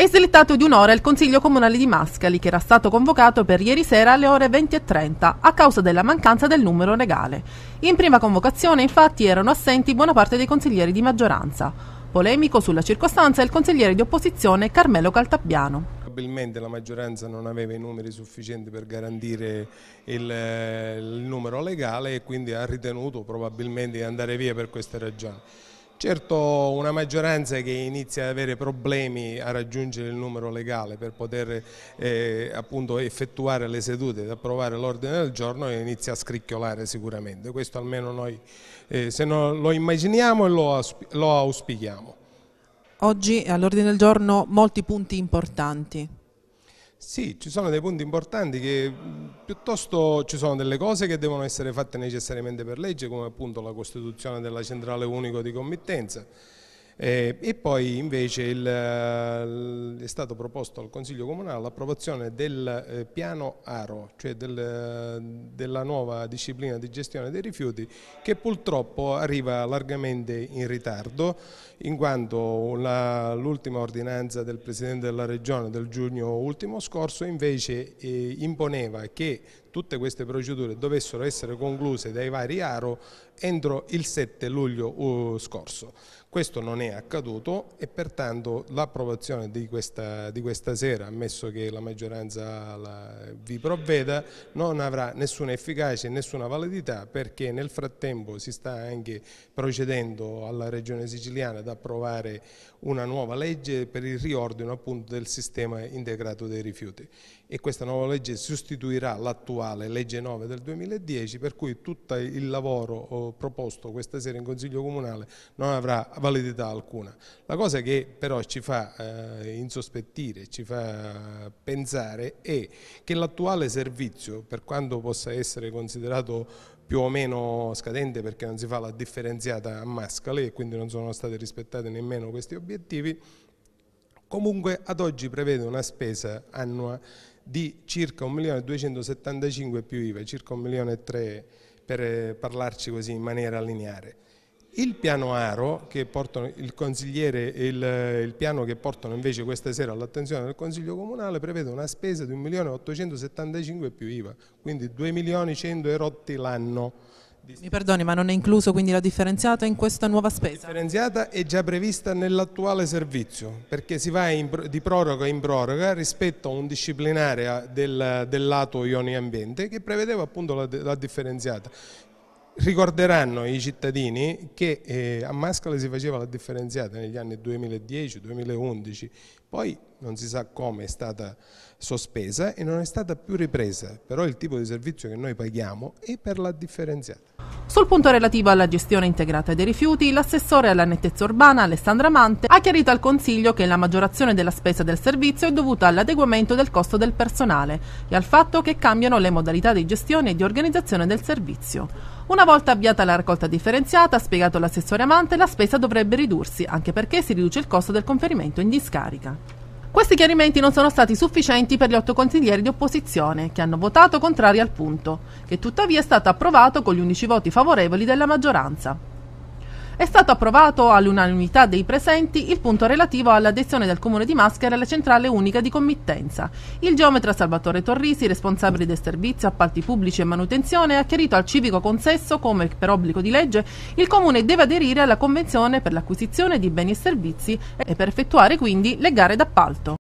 È slittato di un'ora il Consiglio Comunale di Mascali, che era stato convocato per ieri sera alle ore 20.30 a causa della mancanza del numero legale. In prima convocazione, infatti, erano assenti buona parte dei consiglieri di maggioranza. Polemico sulla circostanza il consigliere di opposizione Carmelo Caltabbiano probabilmente la maggioranza non aveva i numeri sufficienti per garantire il, eh, il numero legale e quindi ha ritenuto probabilmente di andare via per queste ragioni. Certo una maggioranza che inizia ad avere problemi a raggiungere il numero legale per poter eh, appunto effettuare le sedute ed approvare l'ordine del giorno inizia a scricchiolare sicuramente, questo almeno noi eh, no, lo immaginiamo e lo, lo auspichiamo. Oggi all'ordine del giorno molti punti importanti. Sì, ci sono dei punti importanti che piuttosto ci sono delle cose che devono essere fatte necessariamente per legge, come appunto la costituzione della centrale unico di committenza. Eh, e poi invece il, eh, stato proposto al Consiglio Comunale l'approvazione del eh, piano ARO, cioè del, eh, della nuova disciplina di gestione dei rifiuti che purtroppo arriva largamente in ritardo in quanto l'ultima ordinanza del Presidente della Regione del giugno ultimo scorso invece eh, imponeva che tutte queste procedure dovessero essere concluse dai vari ARO entro il 7 luglio uh, scorso. Questo non è accaduto e pertanto l'approvazione di questa questa, di questa sera, ammesso che la maggioranza la, vi provveda, non avrà nessuna efficacia e nessuna validità perché nel frattempo si sta anche procedendo alla Regione Siciliana ad approvare una nuova legge per il riordino appunto del sistema integrato dei rifiuti e questa nuova legge sostituirà l'attuale legge 9 del 2010 per cui tutto il lavoro oh, proposto questa sera in Consiglio Comunale non avrà validità alcuna. La cosa che però ci fa eh, sospettire, ci fa pensare è che l'attuale servizio, per quanto possa essere considerato più o meno scadente perché non si fa la differenziata a mascale e quindi non sono stati rispettati nemmeno questi obiettivi, comunque ad oggi prevede una spesa annua di circa 1.275 più IVA, circa 1.300.000 per parlarci così in maniera lineare. Il piano Aro, che portano, il consigliere, il, il piano che portano invece questa sera all'attenzione del Consiglio Comunale prevede una spesa di 1.875 più IVA, quindi 2.100.000 erotti l'anno. Mi perdoni, ma non è incluso quindi la differenziata in questa nuova spesa? La differenziata è già prevista nell'attuale servizio, perché si va in, di proroga in proroga rispetto a un disciplinare del, del lato ioni ambiente che prevedeva appunto la, la differenziata ricorderanno i cittadini che eh, a Mascale si faceva la differenziata negli anni 2010-2011, poi non si sa come è stata sospesa e non è stata più ripresa, però il tipo di servizio che noi paghiamo è per la differenziata. Sul punto relativo alla gestione integrata dei rifiuti, l'assessore alla nettezza urbana Alessandra Mante ha chiarito al Consiglio che la maggiorazione della spesa del servizio è dovuta all'adeguamento del costo del personale e al fatto che cambiano le modalità di gestione e di organizzazione del servizio. Una volta avviata la raccolta differenziata, ha spiegato l'assessore Amante, la spesa dovrebbe ridursi, anche perché si riduce il costo del conferimento in discarica. Questi chiarimenti non sono stati sufficienti per gli otto consiglieri di opposizione, che hanno votato contrari al punto, che tuttavia è stato approvato con gli 11 voti favorevoli della maggioranza. È stato approvato all'unanimità dei presenti il punto relativo all'adesione del Comune di Maschera alla centrale unica di committenza. Il geometra Salvatore Torrisi, responsabile del servizio appalti pubblici e manutenzione, ha chiarito al civico consesso come per obbligo di legge il Comune deve aderire alla convenzione per l'acquisizione di beni e servizi e per effettuare quindi le gare d'appalto.